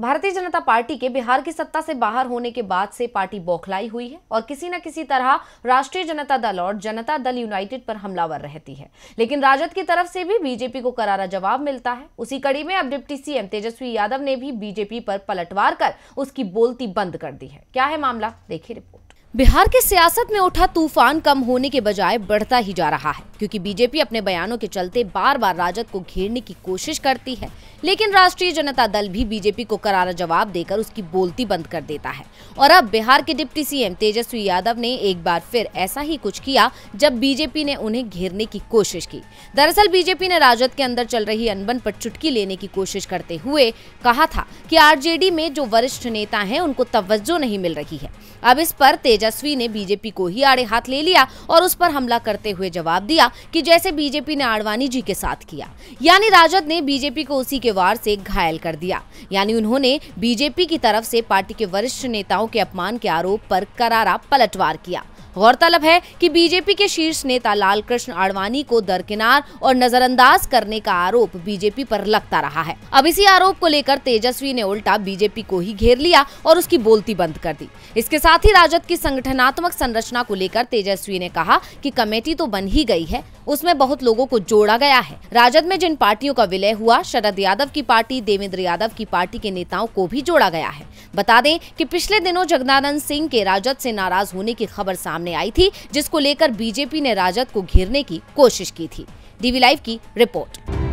भारतीय जनता पार्टी के बिहार की सत्ता से बाहर होने के बाद से पार्टी बौखलाई हुई है और किसी न किसी तरह राष्ट्रीय जनता दल और जनता दल यूनाइटेड पर हमलावर रहती है लेकिन राजद की तरफ से भी बीजेपी को करारा जवाब मिलता है उसी कड़ी में अब डिप्टी सीएम तेजस्वी यादव ने भी बीजेपी पर पलटवार कर उसकी बोलती बंद कर दी है क्या है मामला देखिए रिपोर्ट बिहार के सियासत में उठा तूफान कम होने के बजाय बढ़ता ही जा रहा है क्योंकि बीजेपी अपने बयानों के चलते बार बार राजद को घेरने की कोशिश करती है लेकिन राष्ट्रीय जनता दल भी बीजेपी को करारा जवाब देकर उसकी बोलती बंद कर देता है और अब बिहार के डिप्टी सीएम तेजस्वी यादव ने एक बार फिर ऐसा ही कुछ किया जब बीजेपी ने उन्हें घेरने की कोशिश की दरअसल बीजेपी ने राजद के अंदर चल रही अनबन पर चुटकी लेने की कोशिश करते हुए कहा था की आर में जो वरिष्ठ नेता है उनको तवज्जो नहीं मिल रही है अब इस पर तेजस्वी तेजस्वी ने बीजेपी को ही आड़े हाथ ले लिया और उस पर हमला करते हुए जवाब दिया कि जैसे बीजेपी ने आडवाणी जी के साथ किया यानी राजद ने बीजेपी को उसी के वार से घायल कर दिया यानी उन्होंने बीजेपी की तरफ से पार्टी के वरिष्ठ नेताओं के अपमान के आरोप पर करारा पलटवार किया गौरतलब है कि बीजेपी के शीर्ष नेता लालकृष्ण आडवाणी को दरकिनार और नजरअंदाज करने का आरोप बीजेपी पर लगता रहा है अब इसी आरोप को लेकर तेजस्वी ने उल्टा बीजेपी को ही घेर लिया और उसकी बोलती बंद कर दी इसके साथ ही राजद की संगठनात्मक संरचना को लेकर तेजस्वी ने कहा की कमेटी तो बन ही गयी है उसमें बहुत लोगों को जोड़ा गया है राजद में जिन पार्टियों का विलय हुआ शरद यादव की पार्टी देवेंद्र यादव की पार्टी के नेताओं को भी जोड़ा गया है बता दें कि पिछले दिनों जगदानंद सिंह के राजद से नाराज होने की खबर सामने सामने आई थी जिसको लेकर बीजेपी ने राजद को घेरने की कोशिश की थी डीवी लाइव की रिपोर्ट